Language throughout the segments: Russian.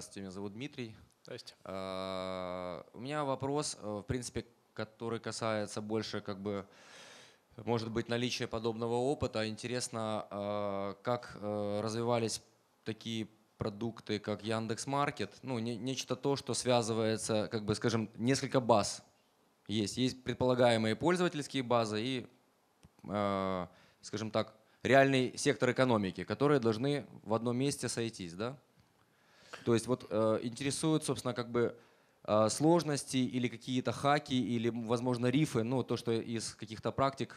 Здравствуйте, меня зовут Дмитрий. Здрасте. А, у меня вопрос, э, в принципе, который касается больше, как бы, может быть, наличия подобного опыта. Интересно, а, как э, развивались такие продукты, как Яндекс Маркет, ну, нечто то, что связывается, как бы, скажем, несколько баз есть. Есть предполагаемые пользовательские базы и, а, скажем так, реальный сектор экономики, которые должны в одном месте сойтись, да? То есть вот э, интересуют, собственно, как бы э, сложности или какие-то хаки, или, возможно, рифы, ну, то, что из каких-то практик,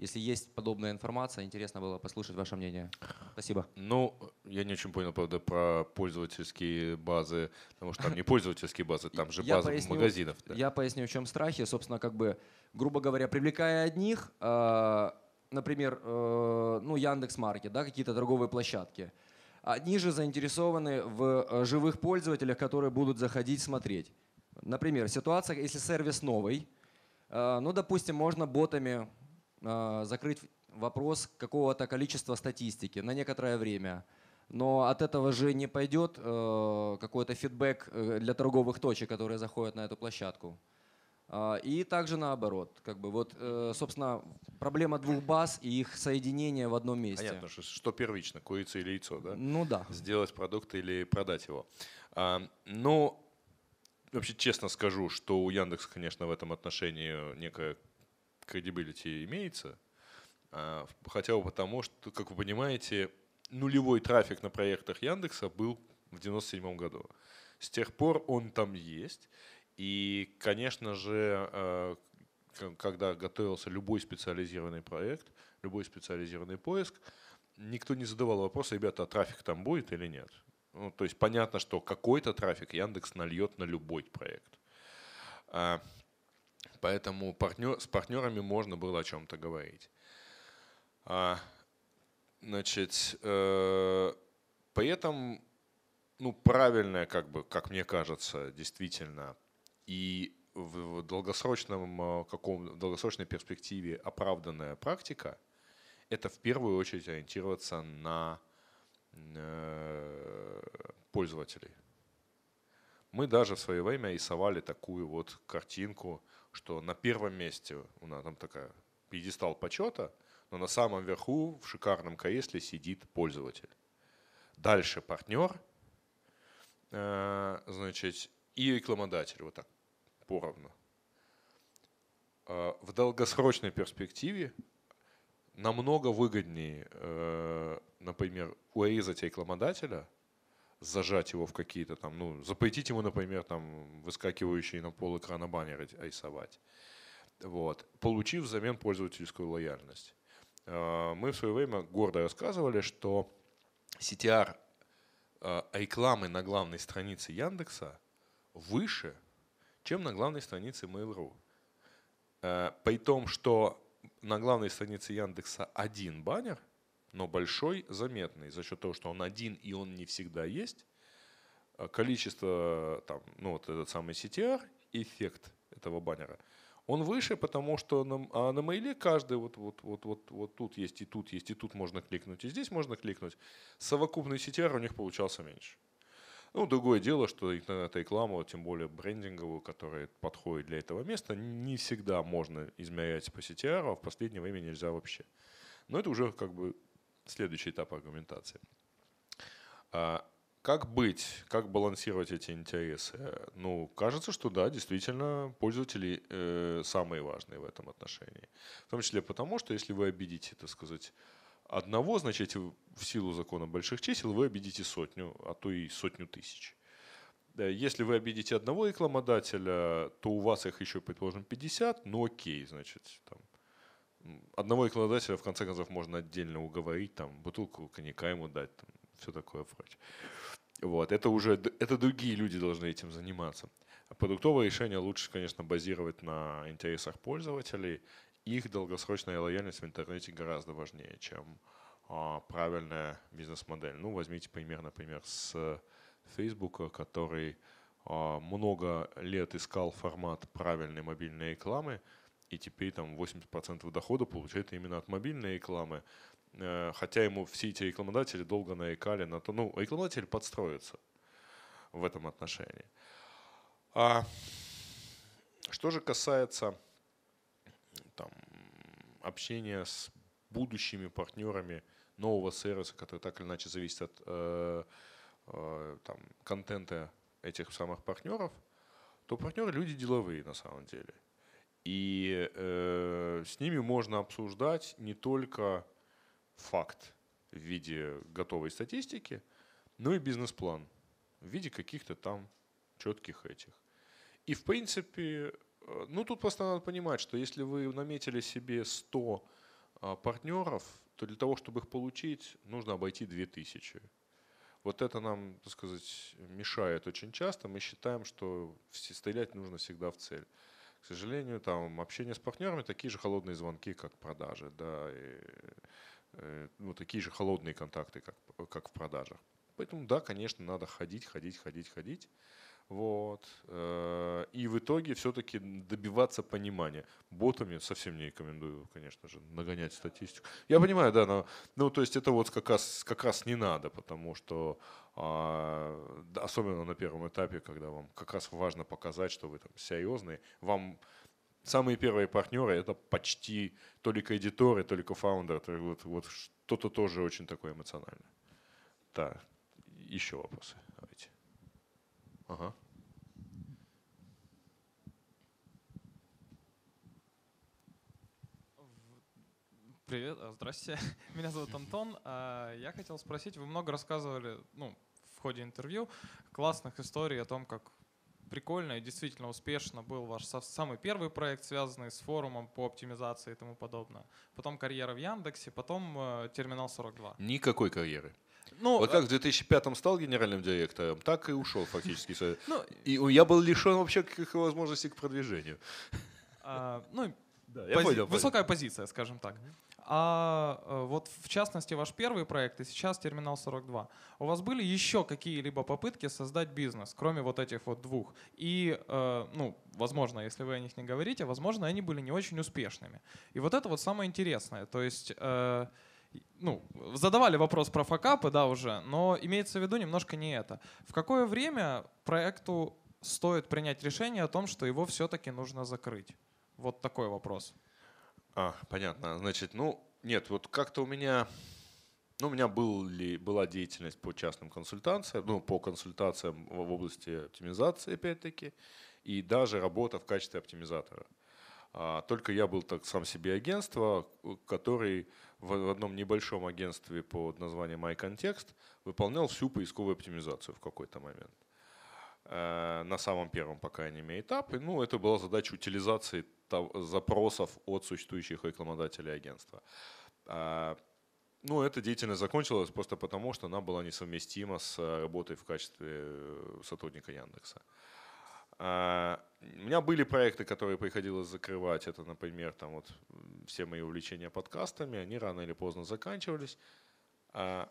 если есть подобная информация, интересно было послушать ваше мнение. Спасибо. Ну, я не очень понял, правда, про пользовательские базы, потому что там не пользовательские базы, там же базы магазинов. Да. Я поясню, в чем страхи. Собственно, как бы, грубо говоря, привлекая одних, э, например, э, ну, Яндекс.Маркет, да, какие-то торговые площадки – Одни же заинтересованы в э, живых пользователях, которые будут заходить смотреть. Например, ситуация, если сервис новый, э, ну, допустим, можно ботами э, закрыть вопрос какого-то количества статистики на некоторое время. Но от этого же не пойдет какой-то фидбэк для торговых точек, которые заходят на эту площадку. А, и также наоборот, как бы вот, э, собственно, проблема двух баз и их соединение в одном месте. Понятно, что, что первично, курица или яйцо, да? Ну да. Сделать продукт или продать его. А, Но ну, вообще честно скажу, что у Яндекса, конечно, в этом отношении некая кредибилити имеется, а, хотя бы потому, что, как вы понимаете, нулевой трафик на проектах Яндекса был в 97 году. С тех пор он там есть. И, конечно же, э, когда готовился любой специализированный проект, любой специализированный поиск, никто не задавал вопроса, ребята, а трафик там будет или нет. Ну, то есть понятно, что какой-то трафик Яндекс нальет на любой проект. А, поэтому партнер, с партнерами можно было о чем-то говорить. А, значит, э, при этом ну, правильное, как бы, как мне кажется, действительно и в долгосрочном а, каком в долгосрочной перспективе оправданная практика – это в первую очередь ориентироваться на э, пользователей. Мы даже в свое время рисовали такую вот картинку, что на первом месте у нас там такая пьедестал почета, но на самом верху в шикарном кресле сидит пользователь. Дальше партнер, э, значит, и рекламодатель. Вот так поровну. Э, в долгосрочной перспективе намного выгоднее, э, например, урезать рекламодателя, зажать его в какие-то там, ну, запретить ему, например, там выскакивающие на пол экрана баннеры рисовать, вот, получив взамен пользовательскую лояльность. Э, мы в свое время гордо рассказывали, что CTR рекламы на главной странице Яндекса выше, чем на главной странице Mail.ru. Э, при том, что на главной странице Яндекса один баннер, но большой, заметный, за счет того, что он один и он не всегда есть, э, количество, там, ну вот этот самый CTR, эффект этого баннера, он выше, потому что на, а на мейле каждый вот, вот, вот, вот, вот тут есть, и тут есть, и тут можно кликнуть, и здесь можно кликнуть. Совокупный CTR у них получался меньше. Ну, другое дело, что интернет-рекламу, тем более брендинговую, которая подходит для этого места, не всегда можно измерять по CTR, а в последнее время нельзя вообще. Но это уже как бы следующий этап аргументации. А, как быть, как балансировать эти интересы? Ну, кажется, что да, действительно, пользователи э, самые важные в этом отношении. В том числе потому, что если вы обидите, так сказать, одного, значит, в силу закона больших чисел вы обидите сотню, а то и сотню тысяч. Э, если вы обидите одного рекламодателя, то у вас их еще, предположим, 50, ну окей, значит, там, одного рекламодателя в конце концов можно отдельно уговорить, там, бутылку коньяка ему дать, там, все такое прочее. Вот, это уже, это другие люди должны этим заниматься. Продуктовое решение лучше, конечно, базировать на интересах пользователей их долгосрочная лояльность в интернете гораздо важнее, чем а, правильная бизнес-модель. Ну, возьмите пример, например, с Facebook, который а, много лет искал формат правильной мобильной рекламы, и теперь там 80% дохода получает именно от мобильной рекламы. Э, хотя ему все эти рекламодатели долго наикали на то, ну, рекламодатель подстроится в этом отношении. А что же касается там, общение с будущими партнерами нового сервиса, который так или иначе зависит от э, э, там, контента этих самых партнеров, то партнеры люди деловые на самом деле. И э, с ними можно обсуждать не только факт в виде готовой статистики, но и бизнес-план в виде каких-то там четких этих. И в принципе Э, ну, тут просто надо понимать, что если вы наметили себе 100 а, партнеров, то для того, чтобы их получить, нужно обойти 2000. Вот это нам, так сказать, мешает очень часто. Мы считаем, что стрелять нужно всегда в цель. К сожалению, там общение с партнерами такие же холодные звонки, как продажи, да, и, и, э, ну, такие же холодные контакты, как, как в продажах. Поэтому, да, конечно, надо ходить, ходить, ходить, ходить. Вот. Э, и в итоге все-таки добиваться понимания. Ботами совсем не рекомендую, конечно же, нагонять статистику. Я понимаю, да, но ну, то есть это вот как раз, как раз не надо, потому что а, особенно на первом этапе, когда вам как раз важно показать, что вы там серьезные, вам самые первые партнеры это почти только эдиторы, только фаундер, вот, вот что-то тоже очень такое эмоциональное. Так, еще вопросы. Давайте. Ага. Привет, а, здрасте. Меня зовут Антон. А, я хотел спросить, вы много рассказывали ну, в ходе интервью классных историй о том, как прикольно и действительно успешно был ваш самый первый проект, связанный с форумом по оптимизации и тому подобное. Потом карьера в Яндексе, потом э, терминал 42. Никакой карьеры. Ну, вот как э, в 2005-м стал генеральным директором, так и ушел фактически. Ну, и я был лишен вообще каких то возможностей к продвижению. А, ну, да, я понял, высокая понял. позиция, скажем так. А э, вот в частности ваш первый проект и сейчас терминал 42. У вас были еще какие-либо попытки создать бизнес, кроме вот этих вот двух? И, э, ну, возможно, если вы о них не говорите, возможно, они были не очень успешными. И вот это вот самое интересное. То есть... Э, ну, задавали вопрос про факапы, да, уже, но имеется в виду немножко не это. В какое время проекту стоит принять решение о том, что его все-таки нужно закрыть? Вот такой вопрос. А, понятно. Значит, ну, нет, вот как-то у меня, ну, у меня был ли, была деятельность по частным консультациям, ну, по консультациям в области оптимизации, опять-таки, и даже работа в качестве оптимизатора. А, только я был так сам себе агентство, который в одном небольшом агентстве под названием MyContext выполнял всю поисковую оптимизацию в какой-то момент. Э, на самом первом, по крайней мере, этапе. Ну, это была задача утилизации запросов от существующих рекламодателей агентства. А, ну, эта деятельность закончилась просто потому, что она была несовместима с э, работой в качестве э, сотрудника Яндекса. А, у меня были проекты, которые приходилось закрывать. Это, например, там вот все мои увлечения подкастами. Они рано или поздно заканчивались. А,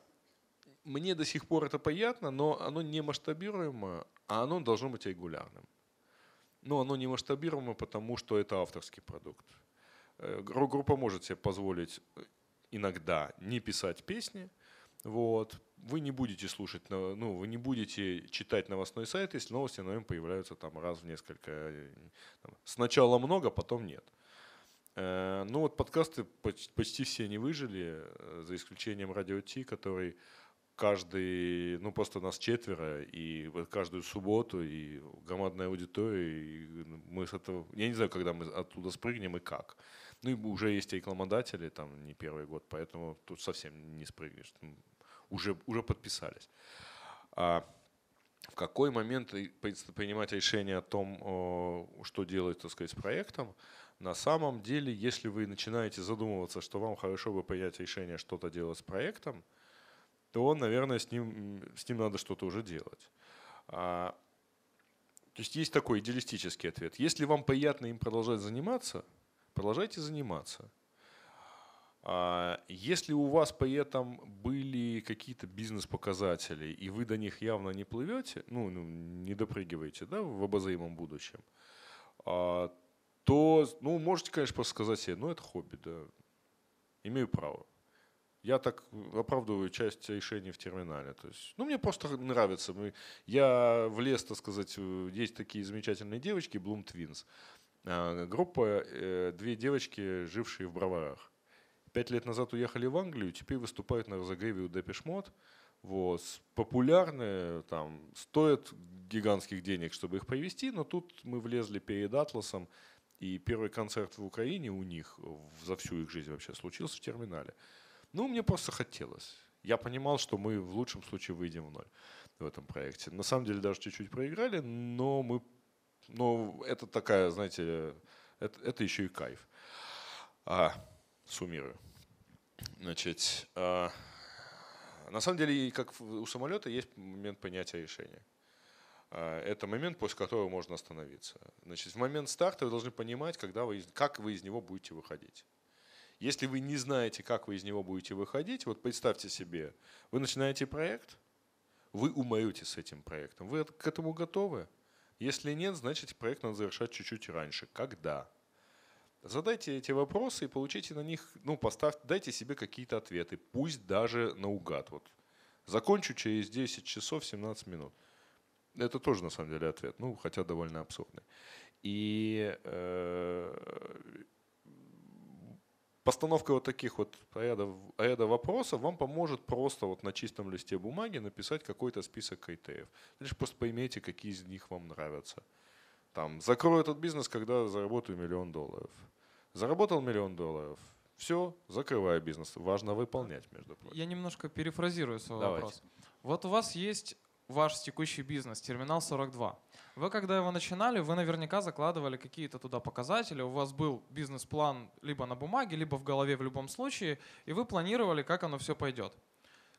мне до сих пор это понятно, но оно не масштабируемо, а оно должно быть регулярным. Но оно не масштабируемо, потому что это авторский продукт. Э, рок Группа может себе позволить э, иногда не писать песни, вот, вы не будете слушать, ну, вы не будете читать новостной сайт, если новости на нем появляются там раз в несколько. Сначала много, потом нет. Э, ну вот подкасты почти все не выжили, э, за исключением Радио Ти, который каждый, ну просто нас четверо, и каждую субботу, и громадная аудитория, и ну, мы с этого, я не знаю, когда мы оттуда спрыгнем и как. Ну и уже есть рекламодатели, там не первый год, поэтому тут совсем не спрыгнешь уже, уже подписались. А в какой момент принимать решение о том, что делать, так сказать, с проектом, на самом деле, если вы начинаете задумываться, что вам хорошо бы принять решение что-то делать с проектом, то, наверное, с ним, с ним надо что-то уже делать. А, то есть есть такой идеалистический ответ. Если вам приятно им продолжать заниматься, продолжайте заниматься – а, если у вас при этом были какие-то бизнес-показатели, и вы до них явно не плывете, ну, ну не допрыгиваете да, в обозримом будущем, а, то, ну, можете, конечно, просто сказать себе, ну, это хобби, да, имею право. Я так оправдываю часть решений в терминале. То есть, ну, мне просто нравится. Я влез, так сказать, э, есть такие замечательные девочки, Bloom Twins. А, группа, э, две девочки, жившие в Броварах пять лет назад уехали в Англию, теперь выступают на разогреве у Депешмот. Вот. Популярные, там, стоят гигантских денег, чтобы их привести, но тут мы влезли перед Атласом, и первый концерт в Украине у них за всю их жизнь вообще случился в терминале. Ну, мне просто хотелось. Я понимал, что мы в лучшем случае выйдем в ноль в этом проекте. На самом деле даже чуть-чуть проиграли, но мы, но это такая, знаете, это, это еще и кайф. А, Суммирую. Значит, э, на самом деле, как у самолета, есть момент понятия решения. А, это момент, после которого можно остановиться. Значит, в момент старта вы должны понимать, когда вы, как вы из него будете выходить. Если вы не знаете, как вы из него будете выходить, вот представьте себе, вы начинаете проект, вы умоете с этим проектом, вы к этому готовы. Если нет, значит проект надо завершать чуть-чуть раньше. Когда? Задайте эти вопросы и получите на них, ну, поставьте, дайте себе какие-то ответы, пусть даже наугад. Вот. Закончу через 10 часов 17 минут. Это тоже, на самом деле, ответ, ну, хотя довольно абсурдный. И э, постановка вот таких вот ряда, ряда вопросов вам поможет просто вот на чистом листе бумаги написать какой-то список критериев. Лишь просто поймите, какие из них вам нравятся – там, закрою этот бизнес, когда заработаю миллион долларов. Заработал миллион долларов, все, закрываю бизнес. Важно выполнять, между прочим. Я немножко перефразирую свой Давайте. вопрос. Вот у вас есть ваш текущий бизнес, терминал 42. Вы, когда его начинали, вы наверняка закладывали какие-то туда показатели, у вас был бизнес-план либо на бумаге, либо в голове в любом случае, и вы планировали, как оно все пойдет.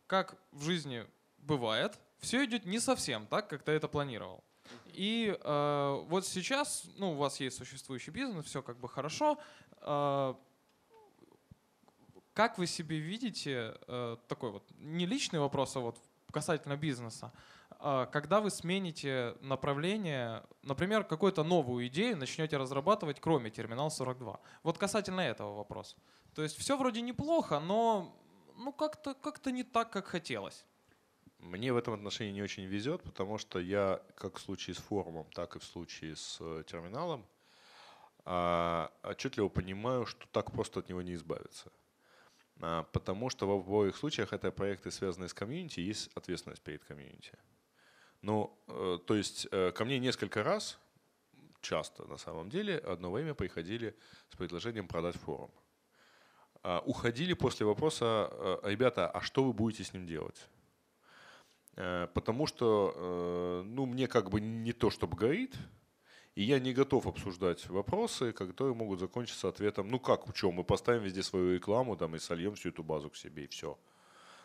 Как в жизни бывает, все идет не совсем так, как ты это планировал. И э, вот сейчас, ну, у вас есть существующий бизнес, все как бы хорошо. Э, как вы себе видите э, такой вот не личный вопрос, а вот касательно бизнеса? Э, когда вы смените направление, например, какую-то новую идею начнете разрабатывать, кроме терминал 42? Вот касательно этого вопрос. То есть все вроде неплохо, но ну как-то как-то не так, как хотелось. Мне в этом отношении не очень везет, потому что я, как в случае с форумом, так и в случае с э, терминалом, а, отчетливо понимаю, что так просто от него не избавиться. А, потому что в обоих случаях это проекты, связанные с комьюнити, есть ответственность перед комьюнити. Ну, э, то есть э, ко мне несколько раз, часто на самом деле, одно время приходили с предложением продать форум. А, уходили после вопроса, ребята, а что вы будете с ним делать? Э, потому что, э, ну, мне как бы не то, чтобы горит, и я не готов обсуждать вопросы, которые могут закончиться ответом, ну как, что, мы поставим везде свою рекламу там и сольем всю эту базу к себе, и все.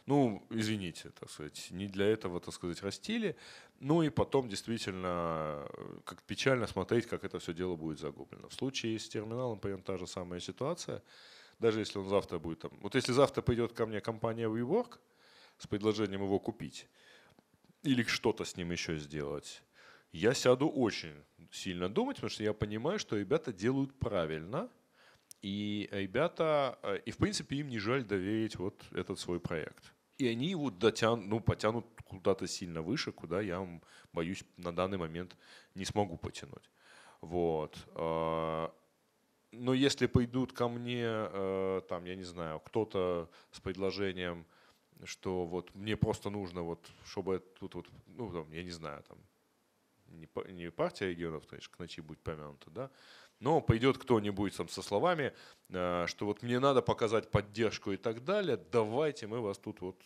Ну, извините, так сказать, не для этого, так сказать, растили. Ну и потом действительно э, как печально смотреть, как это все дело будет загублено. В случае с терминалом, примерно та же самая ситуация. Даже если он завтра будет там... Вот если завтра придет ко мне компания WeWork с предложением его купить, или что-то с ним еще сделать, я сяду очень сильно думать, потому что я понимаю, что ребята делают правильно, и ребята, э, и в принципе им не жаль доверить вот этот свой проект. И они его дотян, ну, потянут куда-то сильно выше, куда я, боюсь, на данный момент не смогу потянуть. Вот. Э, но если пойдут ко мне, э, там, я не знаю, кто-то с предложением – что вот мне просто нужно вот, чтобы тут вот, ну, там, я не знаю, там, не, партия регионов, конечно, к ночи будет помянута, да, но пойдет кто-нибудь там со словами, э, что вот мне надо показать поддержку и так далее, давайте мы вас тут вот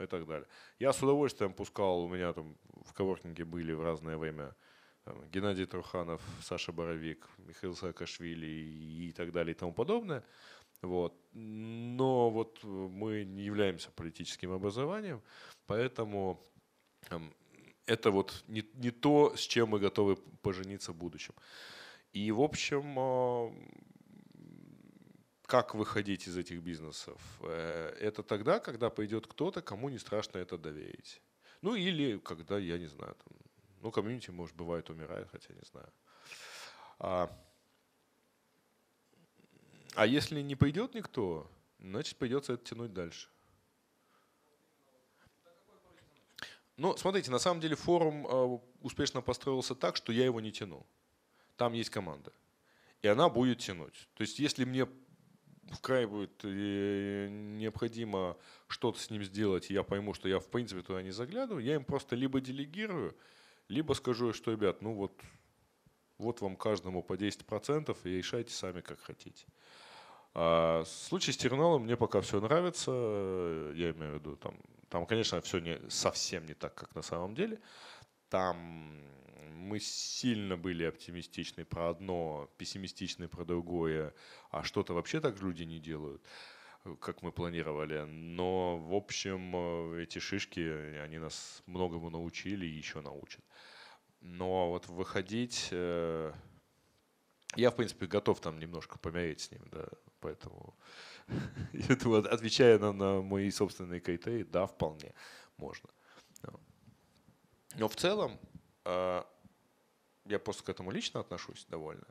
и так далее. Я с удовольствием пускал, у меня там в коворкинге были в разное время там, Геннадий Труханов, Саша Боровик, Михаил Саакашвили и, и так далее и тому подобное. Вот. Но вот э, мы не являемся политическим образованием, поэтому эм, это вот не, не то, с чем мы готовы пожениться в будущем. И, в общем, а, как выходить из этих бизнесов? Э, это тогда, когда пойдет кто-то, кому не страшно это доверить. Ну или когда, я не знаю, там, ну комьюнити, может, бывает, умирает, хотя не знаю. А а если не пойдет никто, значит придется это тянуть дальше. Ну, смотрите, на самом деле форум э, успешно построился так, что я его не тяну. Там есть команда. И она будет тянуть. То есть, если мне в край будет э, необходимо что-то с ним сделать, и я пойму, что я в принципе туда не заглядываю, я им просто либо делегирую, либо скажу, что, ребят, ну вот вот вам каждому по 10% и решайте сами, как хотите. А случай с терминалом мне пока все нравится, э, я имею в виду, там, там конечно, все не, совсем не так, как на самом деле. Там мы сильно были оптимистичны про одно, пессимистичны про другое, а что-то вообще так люди не делают как мы планировали. Но, в общем, э, эти шишки, они нас многому научили и еще научат но вот выходить... Э, я, в принципе, готов там немножко помереть с ним, да, поэтому это вот, отвечая на, на мои собственные критерии, да, вполне можно. Но в целом э, я просто к этому лично отношусь довольно.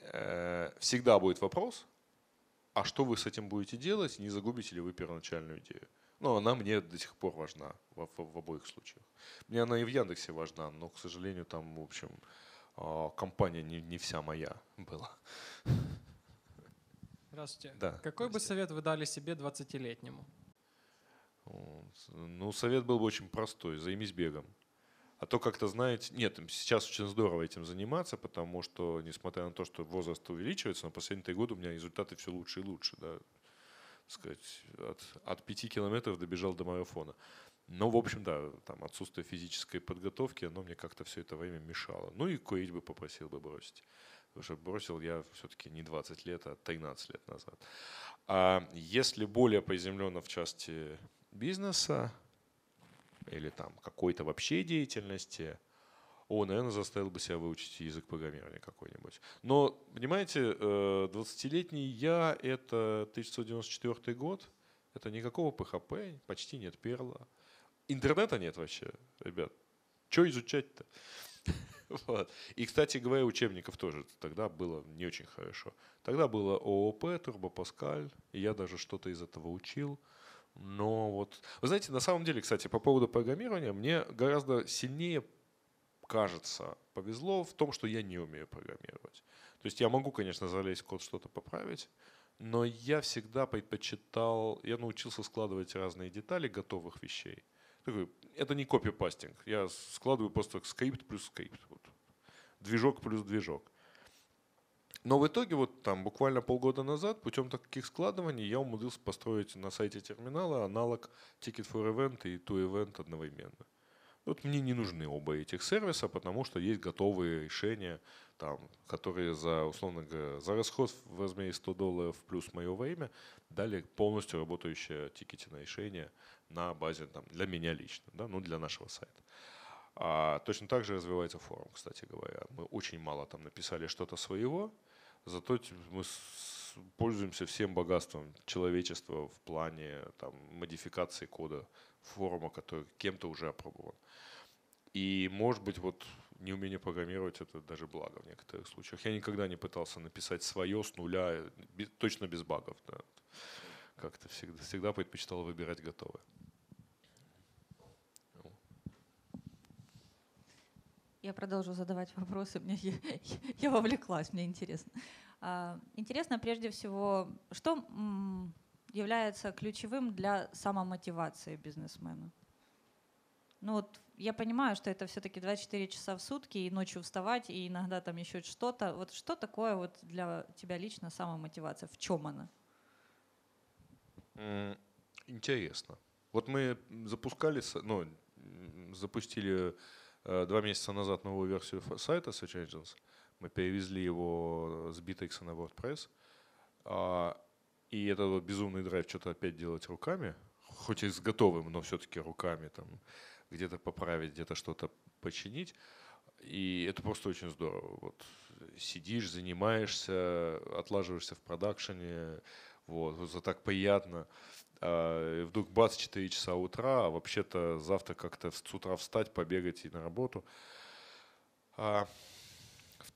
Э, всегда будет вопрос, а что вы с этим будете делать, не загубите ли вы первоначальную идею. Но ну, она мне до сих пор важна в, в, в обоих случаях. Мне она и в Яндексе важна, но, к сожалению, там, в общем, а, компания не, не вся моя была. Здравствуйте. Да. Какой Здравствуйте. бы совет вы дали себе 20-летнему? Ну, совет был бы очень простой. Займись бегом. А то как-то, знаете, нет, сейчас очень здорово этим заниматься, потому что, несмотря на то, что возраст увеличивается, но последние три года у меня результаты все лучше и лучше. Да? сказать, от, от 5 километров добежал до марафона. Но, ну, в общем, да, там отсутствие физической подготовки, оно мне как-то все это время мешало. Ну и курить бы попросил бы бросить. Потому что бросил я все-таки не 20 лет, а 13 лет назад. А если более приземленно в части бизнеса или там какой-то вообще деятельности, о, наверное, заставил бы себя выучить язык программирования какой-нибудь. Но, понимаете, 20-летний э, я – это 1994 год, это никакого PHP, почти нет перла. Интернета нет вообще, ребят. Что изучать-то? Вот. И, кстати говоря, учебников тоже тогда было не очень хорошо. Тогда было ООП, Турбо Паскаль, и я даже что-то из этого учил. Но вот, вы знаете, на самом деле, кстати, по поводу программирования, мне гораздо сильнее кажется, повезло в том, что я не умею программировать. То есть я могу, конечно, залезть в код, что-то поправить, но я всегда предпочитал, я научился складывать разные детали готовых вещей. Это не копипастинг, я складываю просто скрипт плюс скрипт, вот. движок плюс движок. Но в итоге вот там буквально полгода назад путем таких складываний я умудрился построить на сайте терминала аналог Ticket for Event и To Event одновременно. Вот мне не нужны оба этих сервиса, потому что есть готовые решения, там, которые за, условно говоря, за расход в размере 100 долларов плюс мое время дали полностью работающее тикетное решение на базе там, для меня лично, да, ну, для нашего сайта. А, точно так же развивается форум, кстати говоря. Мы очень мало там написали что-то своего, зато мы пользуемся всем богатством человечества в плане там, модификации кода, форума, который кем-то уже опробован. И, может быть, вот неумение программировать – это даже благо в некоторых случаях. Я никогда не пытался написать свое с нуля, без, точно без багов. Да. Как-то всегда, всегда предпочитал выбирать готовое. Я продолжу задавать вопросы. Мне, я, я вовлеклась, мне интересно. А, интересно прежде всего, что является ключевым для самомотивации бизнесмена? Ну вот я понимаю, что это все-таки 24 часа в сутки и ночью вставать, и иногда там еще что-то. Вот что такое вот для тебя лично самомотивация? В чем она? Интересно. Вот мы запускали, ну, запустили э, два месяца назад новую версию сайта Search Engines, мы перевезли его э, с Bittrex на WordPress. А, и это вот безумный драйв что-то опять делать руками, хоть и с готовым, но все-таки руками там где-то поправить, где-то что-то починить. И это просто очень здорово. Вот сидишь, занимаешься, отлаживаешься в продакшене, вот, за так приятно. А, и вдруг бац, 4 часа утра, а вообще-то завтра как-то с утра встать, побегать и на работу. А,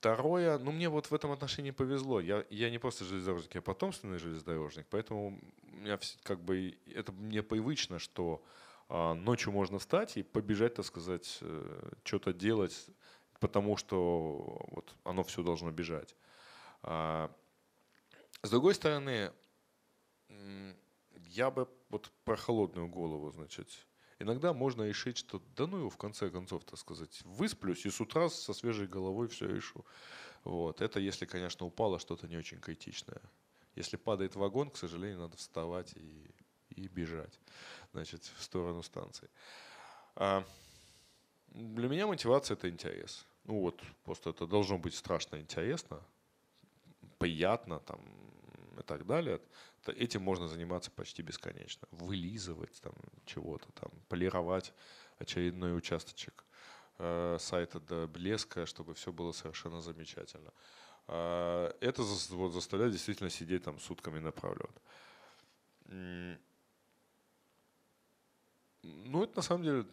Второе, ну мне вот в этом отношении повезло. Я, я не просто железнодорожник, я потомственный железнодорожник, поэтому меня как бы это мне привычно, что а, ночью можно встать и побежать, так сказать, э, что-то делать, потому что вот оно все должно бежать. А, с другой стороны, я бы вот про холодную голову, значит, иногда можно решить, что да ну его в конце концов, так сказать, высплюсь и с утра со свежей головой все решу. Вот. Это если, конечно, упало что-то не очень критичное. Если падает вагон, к сожалению, надо вставать и, и бежать значит, в сторону станции. А для меня мотивация – это интерес. Ну вот, просто это должно быть страшно интересно, приятно там и так далее этим можно заниматься почти бесконечно. Вылизывать там чего-то, там, полировать очередной участочек э, сайта до блеска, чтобы все было совершенно замечательно. Э, это за, вот, заставляет действительно сидеть там сутками напролет. Ну, это на самом деле,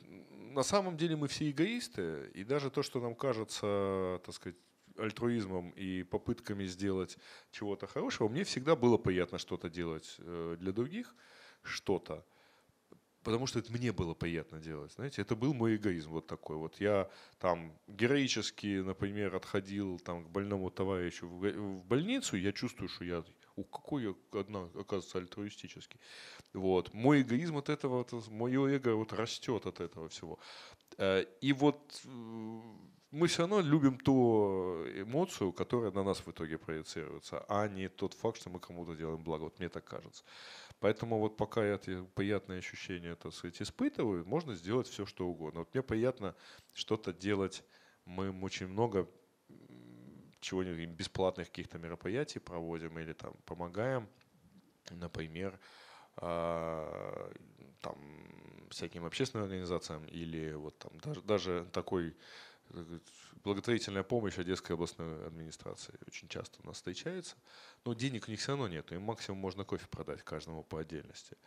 на самом деле мы все эгоисты, и даже то, что нам кажется, так сказать, альтруизмом и попытками сделать чего-то хорошего, мне всегда было приятно что-то делать э, для других, что-то. Потому что это мне было приятно делать. Знаете, это был мой эгоизм вот такой. Вот я там героически, например, отходил там, к больному товарищу в больницу, я чувствую, что я у какой я, одна, оказывается, альтруистический. Вот. Мой эгоизм от этого, мое эго вот растет от этого всего. Э, и вот э, мы все равно любим ту э, эмоцию, которая на нас в итоге проецируется, а не тот факт, что мы кому-то делаем благо. Вот мне так кажется. Поэтому вот пока я эти приятные ощущения, так сказать, испытываю, можно сделать все, что угодно. Вот мне приятно что-то делать. Мы очень много чего-нибудь бесплатных каких-то мероприятий проводим или там помогаем, например, а, там всяким общественным организациям или вот там даже, даже такой благотворительная помощь Одесской областной администрации очень часто у нас встречается. Но денег у них все равно нет. Им максимум можно кофе продать каждому по отдельности.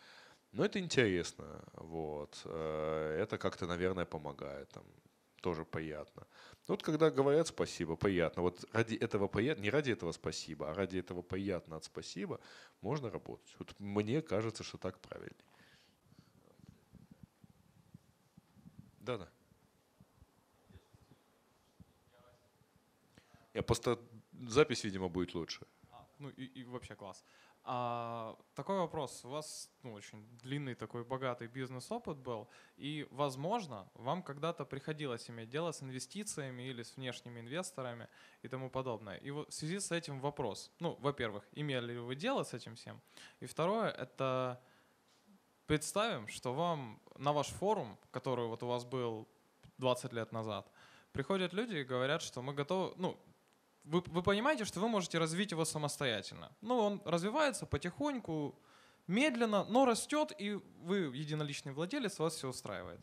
Но это интересно. Вот. Э, это как-то, наверное, помогает. Там, тоже приятно. Ну вот когда говорят спасибо, приятно. Вот ради этого приятно, не ради этого спасибо, а ради этого приятно от спасибо можно работать. Вот мне кажется, что так правильно. Да-да. Э, просто запись, видимо, будет лучше. А, ну и, и вообще класс. А, такой вопрос. У вас ну, очень длинный такой богатый бизнес-опыт был, и, возможно, вам когда-то приходилось иметь дело с инвестициями или с внешними инвесторами и тому подобное. И вот в связи с этим вопрос. Ну, во-первых, имели ли вы дело с этим всем? И второе, это представим, что вам на ваш форум, который вот у вас был 20 лет назад, приходят люди и говорят, что мы готовы, ну, вы, вы понимаете, что вы можете развить его самостоятельно. Ну, он развивается потихоньку, медленно, но растет, и вы единоличный владелец, вас все устраивает.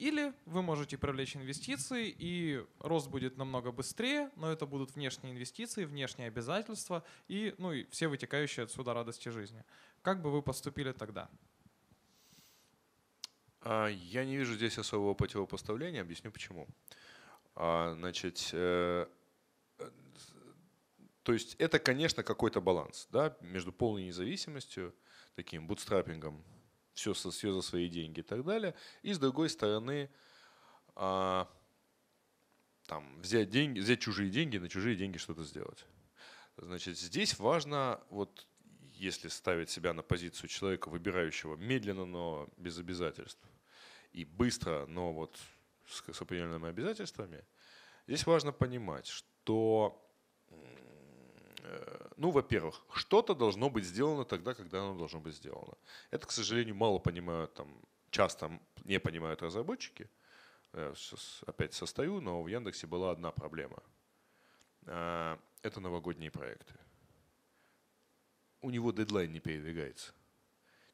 Или вы можете привлечь инвестиции, и рост будет намного быстрее, но это будут внешние инвестиции, внешние обязательства и, ну, и все вытекающие отсюда радости жизни. Как бы вы поступили тогда? А, я не вижу здесь особого противопоставления, объясню почему. А, значит, э, то есть это, конечно, какой-то баланс да, между полной независимостью, таким бутстрапингом, все, все за свои деньги и так далее, и с другой стороны, а, там, взять, деньги, взять чужие деньги, на чужие деньги что-то сделать. Значит, здесь важно, вот если ставить себя на позицию человека, выбирающего медленно, но без обязательств, и быстро, но вот с, с определенными обязательствами, здесь важно понимать, что Э, ну, во-первых, что-то должно быть сделано тогда, когда оно должно быть сделано. Это, к сожалению, мало понимают, там, часто не понимают разработчики. Сейчас э, опять состою, но в Яндексе была одна проблема. Э, это новогодние проекты. У него дедлайн не передвигается.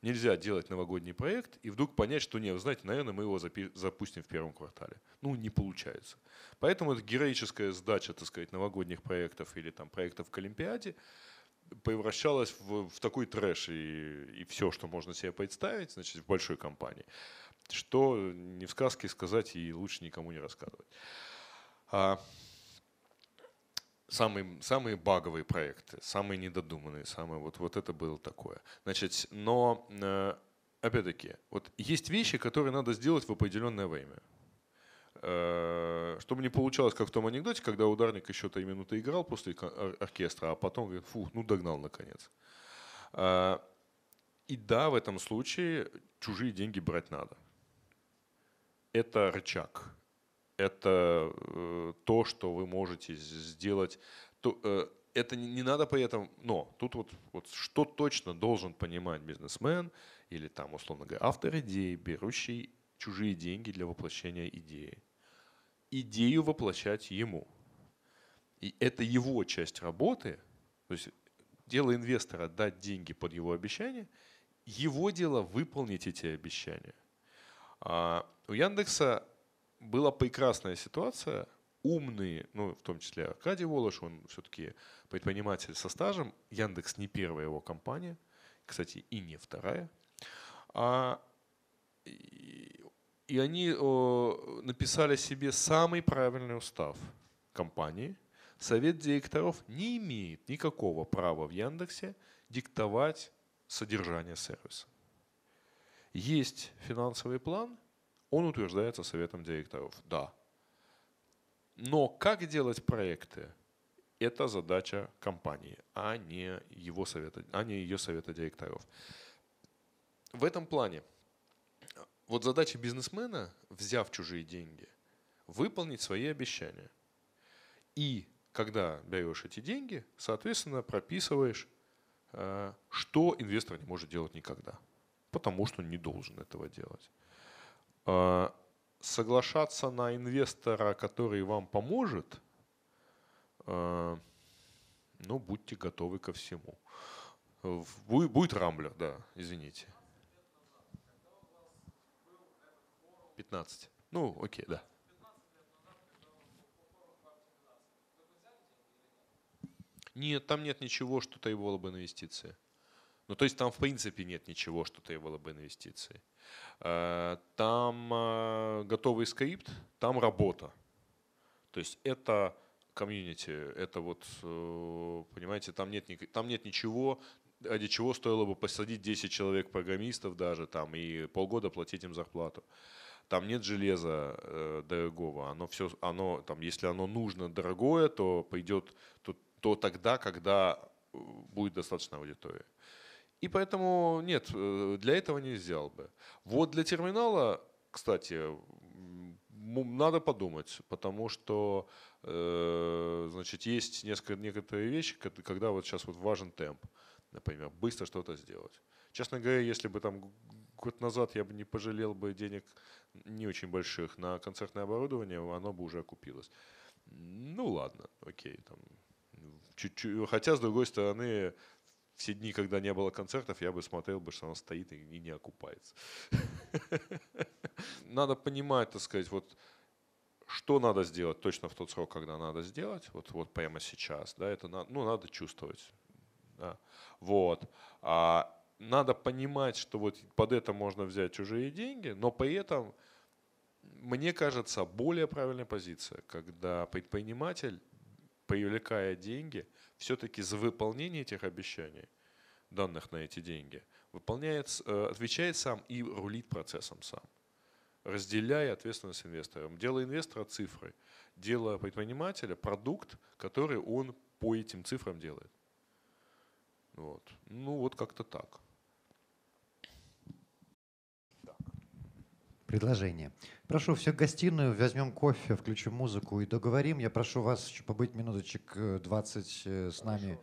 Нельзя делать новогодний проект и вдруг понять, что нет, знаете, наверное, мы его запустим в первом квартале. Ну, не получается. Поэтому это героическая задача, так сказать, новогодних проектов или там проектов к Олимпиаде превращалась в, в такой трэш и, и все, что можно себе представить, значит, в большой компании, что не в сказке сказать и лучше никому не рассказывать. А, самые, самые баговые проекты, самые недодуманные, самые вот, вот это было такое. Значит, но э, опять-таки, вот есть вещи, которые надо сделать в определенное время. Э, чтобы не получалось, как в том анекдоте, когда ударник еще три минуты играл после оркестра, а потом говорит, фух, ну догнал наконец. Э, и да, в этом случае чужие деньги брать надо. Это рычаг, это э, то, что вы можете сделать. То, э, это не, не надо при этом, но тут вот, вот что точно должен понимать бизнесмен или там, условно говоря, автор идеи, берущий чужие деньги для воплощения идеи. Идею воплощать ему. И это его часть работы, то есть дело инвестора дать деньги под его обещание, его дело выполнить эти обещания. А у Яндекса была прекрасная ситуация, умные, ну, в том числе Аркадий Волош, он все-таки предприниматель со стажем, Яндекс не первая его компания, кстати, и не вторая, а, и, и они о, э, написали себе самый правильный устав компании. Совет директоров не имеет никакого права в Яндексе диктовать содержание сервиса. Есть финансовый план – он утверждается советом директоров, да. Но как делать проекты? Это задача компании, а не, его совета, а не ее совета директоров. В этом плане вот задача бизнесмена, взяв чужие деньги, выполнить свои обещания. И когда берешь эти деньги, соответственно, прописываешь, э, что инвестор не может делать никогда, потому что не должен этого делать. А, соглашаться на инвестора, который вам поможет, а, ну, будьте готовы ко всему. Будет рамблер, да, извините. 15. Ну, окей, да. Нет, там нет ничего, что то требовало бы инвестиции. Ну, то есть там в принципе нет ничего, что то требовало бы инвестиции. Э, там э, готовый скрипт, там работа. То есть это комьюнити, это вот, э, понимаете, там нет, там нет ничего, ради чего стоило бы посадить 10 человек программистов даже там и полгода платить им зарплату. Там нет железа э, дорогого, оно все, оно там, если оно нужно дорогое, то пойдет то, то тогда, когда будет достаточно аудитории. И поэтому нет, э, для этого не взял бы. Вот для терминала, кстати, надо подумать, потому что э, значит, есть несколько, некоторые вещи, когда вот сейчас вот важен темп, например, быстро что-то сделать. Честно говоря, если бы там год назад я бы не пожалел бы денег не очень больших на концертное оборудование, оно бы уже окупилось. Ну ладно, окей, там чуть-чуть. Хотя, с другой стороны, все дни, когда не было концертов, я бы смотрел бы, что она стоит и не окупается. Надо понимать, так сказать, вот что надо сделать точно в тот срок, когда надо сделать, вот, вот прямо сейчас, да, это надо, ну, надо чувствовать. Да. Вот. А надо понимать, что вот под это можно взять чужие деньги, но при этом, мне кажется, более правильная позиция, когда предприниматель привлекая деньги, все-таки за выполнение этих обещаний, данных на эти деньги, выполняет, э, отвечает сам и рулит процессом сам разделяя ответственность инвестором. Дело инвестора – цифры. Дело предпринимателя – продукт, который он по этим цифрам делает. Вот. Ну вот как-то так. предложение. Прошу всех в гостиную, возьмем кофе, включим музыку и договорим. Я прошу вас еще побыть минуточек 20 э, э, с Хорошо. нами.